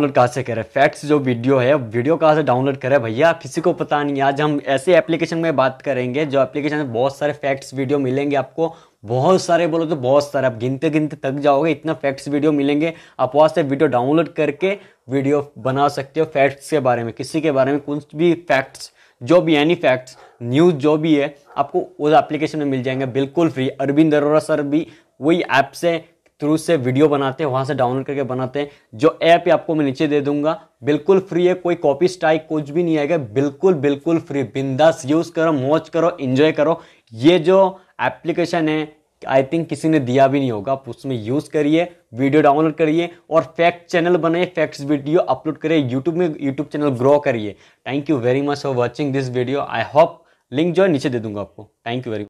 download कहाँ से करें फैक्ट्स जो वीडियो है वीडियो कहाँ से डाउनलोड करें भैया किसी को पता नहीं आज हम ऐसे एप्लीकेशन में बात करेंगे जो एप्लीकेशन में बहुत सारे फैक्ट्स वीडियो मिलेंगे आपको बहुत सारे बोलो तो बहुत सारे आप गिनते गिनते थक जाओगे इतना फैक्ट्स वीडियो मिलेंगे आप वहाँ से वीडियो डाउनलोड करके वीडियो बना सकते हो फैक्ट्स के बारे में किसी के बारे में कुछ भी फैक्ट्स जो भी एनी फैक्ट्स न्यूज़ जो भी है आपको उस एप्लीकेशन में मिल जाएंगे बिल्कुल फ्री अरविंद अरोरा सर भी वही ऐप से थ्रू से वीडियो बनाते हैं वहाँ से डाउनलोड करके बनाते हैं जो ऐप आपको मैं नीचे दे दूंगा बिल्कुल फ्री है कोई कॉपी स्ट्राइक कुछ भी नहीं आएगा बिल्कुल बिल्कुल फ्री बिंदास यूज़ करो मौज करो एंजॉय करो ये जो एप्लीकेशन है आई थिंक किसी ने दिया भी नहीं होगा आप उसमें यूज़ करिए वीडियो डाउनलोड करिए और फैक्ट चैनल बनाइए फैक्ट्स वीडियो अपलोड करिए यूट्यूब में यूट्यूब चैनल ग्रो करिए thank you very much for watching this video I hope link जो है नीचे दे दूंगा आपको थैंक यू वेरी